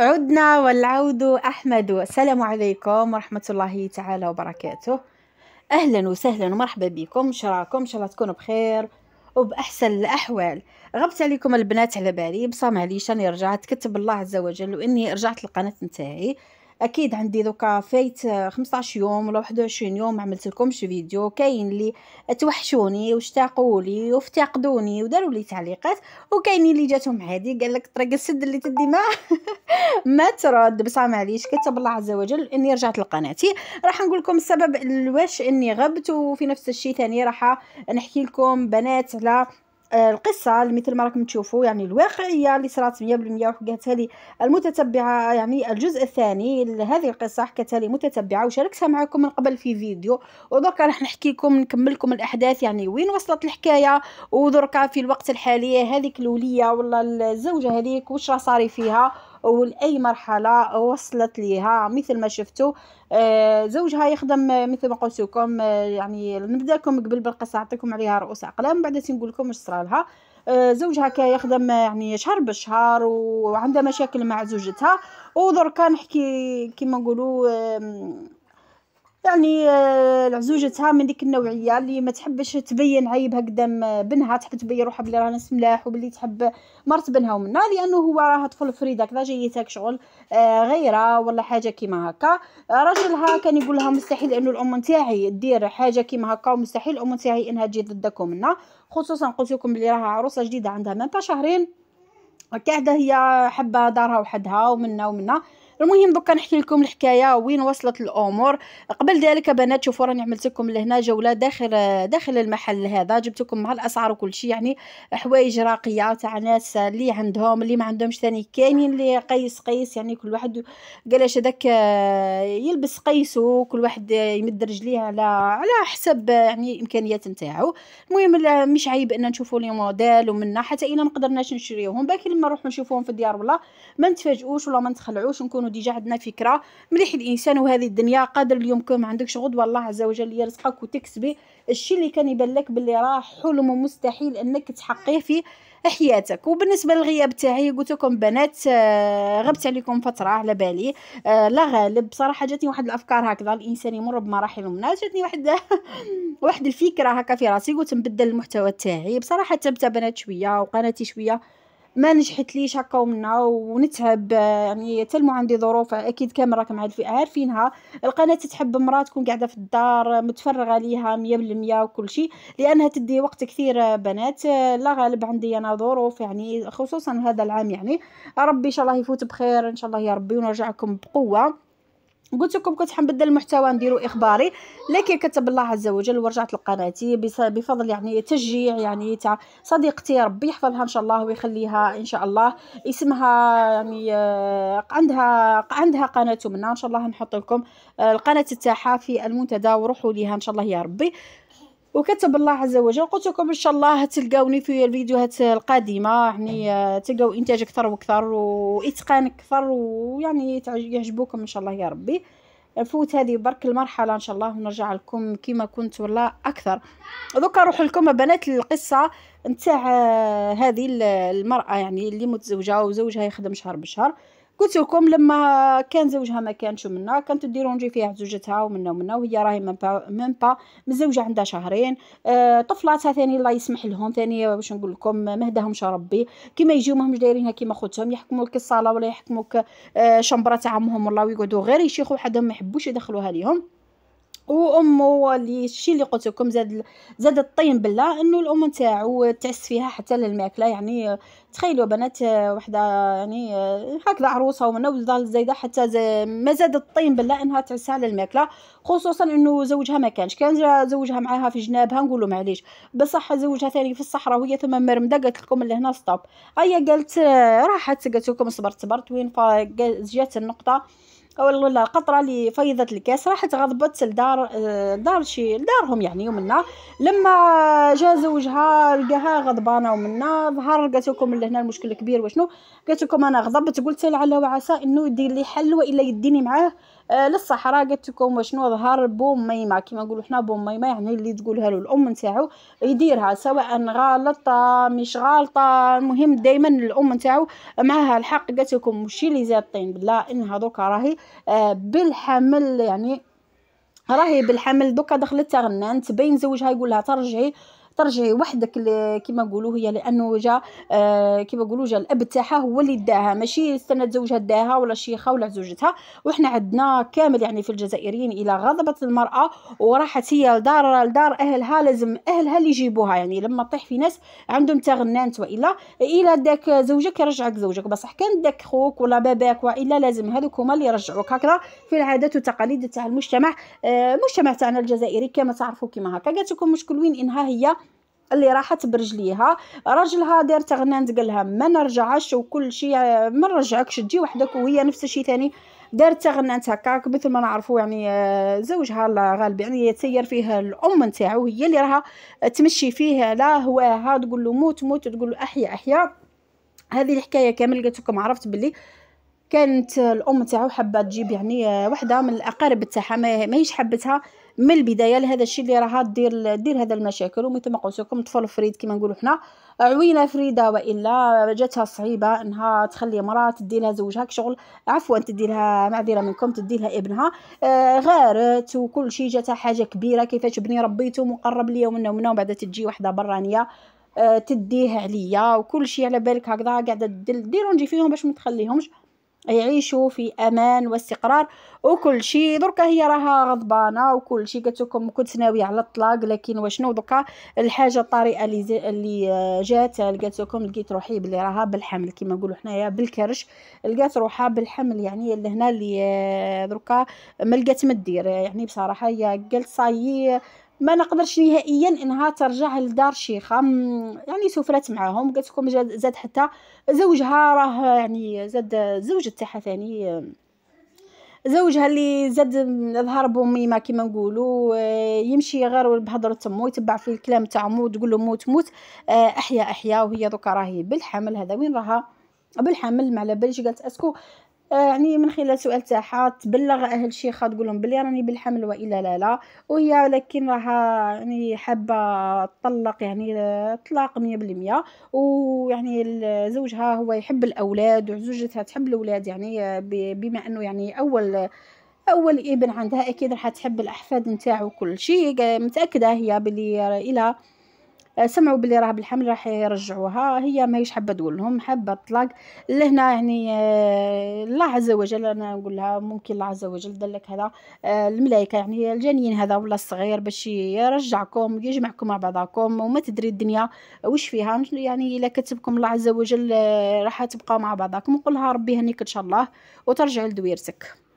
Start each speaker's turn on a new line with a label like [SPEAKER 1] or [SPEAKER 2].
[SPEAKER 1] عدنا والعود أحمد السلام عليكم ورحمة الله تعالى وبركاته أهلا وسهلا ومرحبا بكم شراكم إن شاء الله تكونوا بخير وبأحسن الأحوال غبت عليكم البنات على بالي بصام عليش راني رجعت كتب الله عز وجل وإني رجعت للقناة نتاعي اكيد عندي دوكا فايت 15 آه، يوم ولا 21 يوم ما عملت لكمش فيديو كاين اللي توحشوني واشتاقوا لي وافتقدوني وداروا لي تعليقات وكاينين اللي جاتهم عادي قال لك طريق السد اللي تدي ما ما ترد بصح معليش كتب الله عز وجل اني رجعت لقناتي راح نقول لكم السبب واش اني غبت وفي نفس الشيء ثاني راح نحكي لكم بنات على آه، القصه اللي مثل ما راكم تشوفوا يعني الواقعيه اللي صرات 100% وحكاتها لي المتتبعه يعني الجزء الثاني لهذه القصه حكاتها لي متتبعه وشاركتها معكم من قبل في فيديو ودركا راح نحكي لكم نكمل لكم الاحداث يعني وين وصلت الحكايه ودركا في الوقت الحالي هذيك الوليه ولا الزوجه هذيك واش راه صاري فيها ولأي مرحلة وصلت ليها مثل ما شفتوا آه، زوجها يخدم آه، مثل ما قلت لكم آه، يعني نبدا لكم قبل بالقصة نعطيكم عليها رؤوس أقلام بعد نقول لكم واش صرالها زوجها كان يخدم يعني شهر بشهر وعندها مشاكل مع زوجتها ودركا نحكي كيما نقولوا يعني آه، لعزوجتها من ديك النوعيه اللي ما تحبش تبين عيبها قدام آه، بنها تحب تبين روحها بلي راها ناس ملاح وبلي تحب مرت بنها ومنها لانه هو راه طفل فريد هكذا جايتك شغل آه، غيره ولا حاجه كيما هكا راجلها كان يقول لها مستحيل انه الام نتاعي دير حاجه كيما هكا ومستحيل الام نتاعي انها تجي ضدك منا خصوصا قلت لكم بلي راها عروسه جديده عندها ما شهرين قاعده هي حابه دارها وحدها ومنها ومنها المهم دوكا نحكي لكم الحكايه وين وصلت الامور قبل ذلك بنات شوفوا راني عملت لكم لهنا جوله داخل داخل المحل هذا جبت لكم مع الاسعار وكل شيء يعني حوايج راقيه تاع ناس اللي عندهم اللي ما عندهمش ثاني كاينين اللي قيس قيس يعني كل واحد قالش هذاك يلبس قيسو كل واحد يمد رجليه على على حسب يعني الامكانيات نتاعو المهم مش عيب ان نشوفوا لي موديل ومنا حتى الا ما قدرناش نشريوهم باكي لما نروحوا نشوفوهم في الديار ولا ما نتفاجئوش ولا ما نتخلعوش نكونوا وديجا عندنا فكره مليح الانسان وهذه الدنيا قادر اليوم كون ما عندكش غدوه الله عز وجل يرزقك وتكسبي الشيء اللي كان يبان لك باللي راه حلم ومستحيل انك تحقيه في حياتك وبالنسبه للغياب تاعي قلت لكم بنات آه، غبت عليكم فتره على بالي آه، لا غالب بصراحه جاتني واحد الافكار هكذا الانسان يمر بمراحل ومناس جاتني واحد واحد الفكره هكا في راسي قلت نبدل المحتوى تاعي بصراحه تبت بنات شويه وقناتي شويه ما نجحت ليش هكا ومنا ونتعب يعني تلمو عندي ظروف اكيد كامل راكم عارفينها القناه تحب مرات تكون قاعده في الدار متفرغه ليها 100% وكل شيء لانها تدي وقت كثير بنات لا غالب عندي انا ظروف يعني خصوصا هذا العام يعني ربي ان شاء الله يفوت بخير ان شاء الله يا ربي ونرجعكم بقوه قلت لكم كنت حنبدل المحتوى نديرو اخباري لكن كتب الله عز وجل ورجعت لقناتي بفضل يعني تشجيع يعني تاع صديقتي ربي يحفظها ان شاء الله ويخليها ان شاء الله اسمها يعني آه، عندها عندها قناه منها ان شاء الله نحط لكم آه، القناه تاعها في المنتدى وروحوا ليها ان شاء الله يا ربي وكتب الله عز وجل قلت لكم ان شاء الله تلقاوني في الفيديوهات القادمه يعني تلقاو انتاج اكثر واكثر واتقان اكثر ويعني يعجبوكم ان شاء الله يا ربي نفوت هذه برك المرحله ان شاء الله ونرجع لكم كما كنت ولا اكثر دوكا نروح لكم بنات القصه نتاع آه، هذه المراه يعني اللي متزوجه وزوجها يخدم شهر بشهر قلت لكم لما كان زوجها ما كانش منا كانت ديرونجي فيها زوجتها ومنا ومنا وهي راهي من با من با عندها شهرين آه طفلاتها ثاني الله يسمح لهم ثاني واش نقول لكم مهداهمش ربي كيما يجيو ماهمش دايرينها كيما خوتهم يحكموك الصاله ولا يحكموك آه شمبره تاع عمهم والله ويقعدوا غير يشيخوا حدهم ما يحبوش يدخلوها ليهم وامه اللي الشيء اللي قلت لكم زاد زاد الطين بالله انه الام نتاعو تعس فيها حتى للماكله يعني تخيلوا بنات وحده يعني هكذا عروسه ومن ولد زايده حتى زي ما زاد الطين بالله انها تعس على الماكله خصوصا انه زوجها ما كانش كان زوجها معاها في جنابها نقولوا معليش بصح زوجها ثاني في الصحراء وهي ثم مرمده قالت لكم لهنا ستوب هي قالت راحت قالت لكم صبرت صبرت وين جات النقطه ولا القطره اللي فيضت الكاس راحت غضبت لدار آه، دار شي لدارهم يعني ومنها لما جا زوجها لقاها غضبانه ومنها ظهر قالت لكم لهنا المشكل كبير وشنو قالت لكم انا غضبت قلت على وعسى انه يدير لي حل والا يديني معاه آه، للصحراء قلت لكم شنو ظهر بوم ميمه كيما نقولوا حنا بوم ميمه يعني اللي تقولها له الام نتاعو يديرها سواء غلطه مش غلطه المهم دائما الام نتاعو معها الحق قلت لكم ماشي اللي زاد طين لا انها دوكا راهي آه، بالحمل يعني راهي بالحمل دوكا دخلت غنان تبين زوجها يقولها ترجعي ترجعي وحدك كيما نقولوا هي لانه جا آه، كيما نقولوا جا الاب تاعها هو اللي داها ماشي استنى زوجها داها ولا شيخه ولا زوجتها وحنا عندنا كامل يعني في الجزائريين الى غضبت المراه وراحت هي لدار لدار اهلها لازم اهلها اللي يجيبوها يعني لما طيح في ناس عندهم تغنانت والا الى داك زوجك يرجعك زوجك بصح كان داك خوك ولا باباك والا لازم هذوك هما اللي يرجعوك هكذا في العادات والتقاليد تاع المجتمع آه، المجتمع تاعنا الجزائري كما تعرفوا كما هكا قالت لكم مشكل وين انها هي اللي راحت برجليها راجلها دار تغنانت قالها ما نرجعش وكل شيء ما نرجعكش تجي وحدك وهي نفس الشيء ثاني دار تغنانت هكاك مثل ما نعرفوا يعني آه، زوجها الله غالب يعني يتسير فيه الام نتاعو هي اللي راها تمشي فيه لا هواها تقول له موت موت تقول له احيا احيا هذه الحكايه كامل قلت لكم عرفت باللي كانت الام تاعو حابه تجيب يعني وحده من الاقارب تاعها ماهيش حبتها من البدايه لهذا الشيء اللي راها دير دير هذا المشاكل ومثل ما قلت لكم طفل فريد كما نقولوا حنا عوينه فريده والا جاتها صعيبه انها تخلي مرات تدي لها زوجها شغل عفوا تدي لها معذره منكم تدي لها ابنها آه، غارت وكل شيء جاتها حاجه كبيره كيفاش بني ربيته مقرب ليا ومنه ومنه وبعد تجي وحده برانيه آه تديه عليا وكل شيء على بالك هكذا قاعده ديرونجي فيهم باش ما تخليهمش يعيشوا في امان واستقرار وكل شيء دركا هي راها غضبانه وكل شيء قالت لكم كنت ناويه على الطلاق لكن وشنو دركا الحاجه الطارئه اللي اللي جات لقات لكم لقيت روحي بلي راها بالحمل كما نقولوا حنايا بالكرش لقات روحها بالحمل يعني لهنا اللي دركا ما لقات ما يعني بصراحه هي قالت صايي ما نقدرش نهائيا انها ترجع لدار شيخه يعني سفرات معاهم قالت لكم زاد حتى زوجها راه يعني زاد زوج تاعها ثاني زوجها اللي زاد ظهر بوميمه كيما نقولوا يمشي غير بهضره امه يتبع في الكلام تاع مو تقول له موت موت احيا احيا وهي دوكا راهي بالحمل هذا وين راها بالحمل ما على باليش قالت اسكو آه، يعني من خلال سؤال تاعها تبلغ اهل شيخه تقول لهم بلي راني بالحمل والا لا لا وهي لكن راها يعني حابه تطلق يعني آه، طلاق 100% ويعني زوجها هو يحب الاولاد وزوجتها تحب الاولاد يعني آه، بما انه يعني اول اول ابن عندها اكيد راح تحب الاحفاد نتاعو كل شيء متاكده هي بلي الى آه، سمعوا بلي راه بالحمل راح يرجعوها هي ماهيش حابه تقول لهم حابه تطلق لهنا يعني الله عز وجل انا نقول لها ممكن الله عز وجل دلك هذا آه، الملائكه يعني الجنين هذا ولا الصغير باش يرجعكم يجمعكم مع بعضكم وما تدري الدنيا وش فيها يعني الا كتبكم الله عز وجل راح تبقى مع بعضكم وقولها ربي يهنيك ان شاء الله وترجع لدويرتك